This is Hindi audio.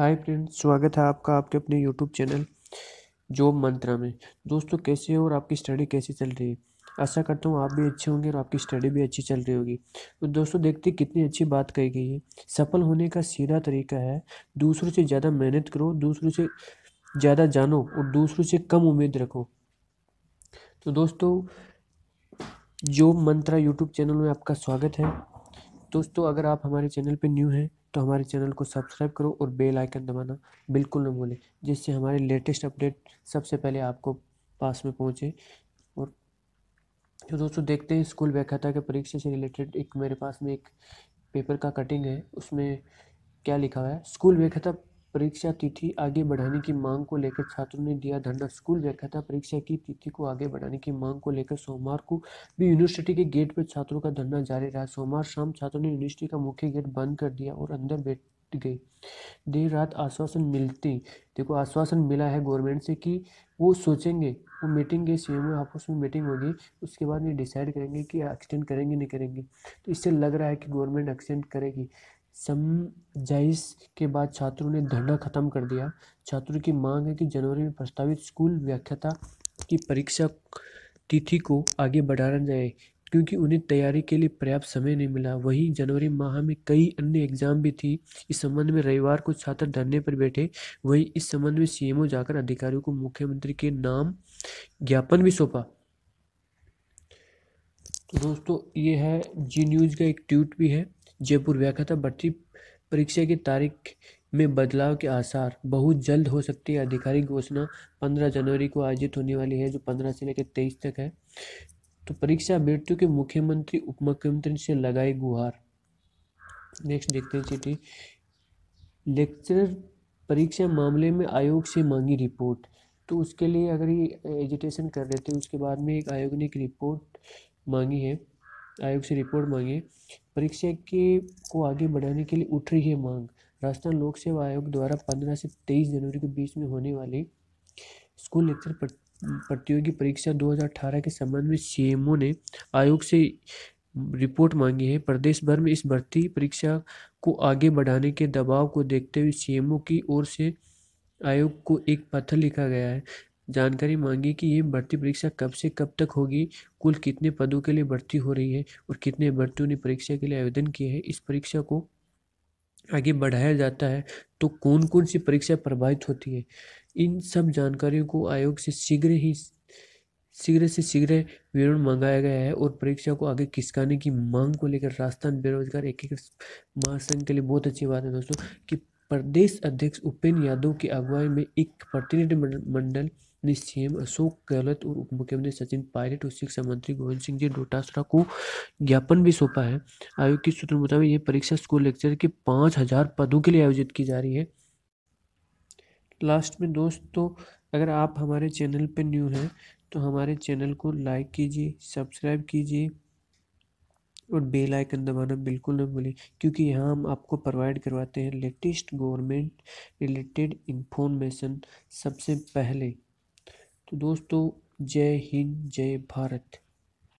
हाय फ्रेंड्स स्वागत है आपका आपके अपने यूट्यूब चैनल जॉब मंत्रा में दोस्तों कैसे हो और आपकी स्टडी कैसी चल रही है आशा करता हूँ आप भी अच्छे होंगे और आपकी स्टडी भी अच्छी चल रही होगी तो दोस्तों देखते कितनी अच्छी बात कही गई है सफल होने का सीधा तरीका है दूसरों से ज़्यादा मेहनत करो दूसरों से ज़्यादा जानो और दूसरों से कम उम्मीद रखो तो दोस्तों जॉब मंत्रा यूट्यूब चैनल में आपका स्वागत है दोस्तों अगर आप हमारे चैनल पर न्यू हैं तो हमारे चैनल को सब्सक्राइब करो और बेल आइकन दबाना बिल्कुल ना भूलें जिससे हमारे लेटेस्ट अपडेट सबसे पहले आपको पास में पहुँचे और तो दोस्तों देखते हैं स्कूल व्याख्याता के परीक्षा से रिलेटेड एक मेरे पास में एक पेपर का कटिंग है उसमें क्या लिखा हुआ है स्कूल व्याख्याता परीक्षा तिथि आगे बढ़ाने की मांग को लेकर छात्रों ने दिया धरना स्कूल था परीक्षा की तिथि को आगे बढ़ाने की मांग को लेकर सोमवार को भी यूनिवर्सिटी के गेट पर छात्रों का धरना जारी रहा सोमवार शाम छात्रों ने यूनिवर्सिटी का मुख्य गेट बंद कर दिया और अंदर बैठ गए देर रात आश्वासन मिलते देखो आश्वासन मिला है गवर्नमेंट से कि वो सोचेंगे वो मीटिंग के सी एम आपस में मीटिंग होगी उसके बाद ये डिसाइड करेंगे कि एक्सटेंड करेंगे नहीं करेंगे तो इससे लग रहा है कि गवर्नमेंट एक्सटेंड करेगी समजाइश के बाद छात्रों ने धरना खत्म कर दिया छात्रों की मांग है कि जनवरी में प्रस्तावित स्कूल व्याख्याता की परीक्षा तिथि को आगे बढ़ाया जाए क्योंकि उन्हें तैयारी के लिए पर्याप्त समय नहीं मिला वहीं जनवरी माह में कई अन्य एग्जाम भी थी इस संबंध में रविवार को छात्र धरने पर बैठे वहीं इस संबंध में सीएमओ जाकर अधिकारियों को मुख्यमंत्री के नाम ज्ञापन भी सौंपा तो दोस्तों ये है जी न्यूज़ का एक ट्वीट भी है जयपुर व्याख्याता भर्ती परीक्षा की तारीख में बदलाव के आसार बहुत जल्द हो सकती है आधिकारिक घोषणा पंद्रह जनवरी को आयोजित होने वाली है जो पंद्रह से लेकर तेईस तक है तो परीक्षा अभ्यर्थियों के मुख्यमंत्री उप मुख्यमंत्री से लगाई गुहार नेक्स्ट देखते हैं चिट्ठी लेक्चरर परीक्षा मामले में आयोग से मांगी रिपोर्ट तो उसके लिए अगर ये एजिटेशन कर रहे थे उसके बाद में एक आयोग ने एक रिपोर्ट मांगी है आयोग से रिपोर्ट मांगे परीक्षा के को आगे बढ़ाने के लिए उठ रही है मांग राजस्थान लोक सेवा आयोग द्वारा पंद्रह से तेईस जनवरी के बीच में होने वाली स्कूल लेक्चर प्रतियोगी परीक्षा 2018 के संबंध में सीएमओ ने आयोग से रिपोर्ट मांगी है प्रदेश भर में इस भर्ती परीक्षा को आगे बढ़ाने के दबाव को देखते हुए सीएमओ की ओर से आयोग को एक पत्र लिखा गया है जानकारी मांगी कि ये भर्ती परीक्षा कब से कब तक होगी कुल कितने पदों के लिए भर्ती हो रही है और कितने अभ्यर्थियों ने परीक्षा के लिए आवेदन किए है इस परीक्षा को आगे बढ़ाया जाता है तो कौन कौन सी परीक्षा प्रभावित होती है इन सब जानकारियों को आयोग से शीघ्र ही शीघ्र से शीघ्र विवरण मंगाया गया है और परीक्षा को आगे किसकाने की मांग को लेकर राजस्थान बेरोजगार एकीकृत महासंघ के लिए बहुत अच्छी बात है दोस्तों कि प्रदेश अध्यक्ष उपेन्द्र यादव की अगुवाई में एक प्रतिनिधिमंडल मंडल ने सीएम अशोक गहलोत और उप मुख्यमंत्री सचिन पायलट और शिक्षा मंत्री गोविंद सिंह जी डोटासरा को ज्ञापन भी सौंपा है आयोग के सूत्र मुताबिक ये परीक्षा स्कूल लेक्चर के पाँच हजार पदों के लिए आयोजित की जा रही है लास्ट में दोस्तों अगर आप हमारे चैनल पर न्यू हैं तो हमारे चैनल को लाइक कीजिए सब्सक्राइब कीजिए और बेल आइकन दबाना बिल्कुल ना भूलें क्योंकि यहाँ हम आपको प्रोवाइड करवाते हैं लेटेस्ट गवर्नमेंट रिलेटेड इन्फॉर्मेशन सबसे पहले तो दोस्तों जय हिंद जय भारत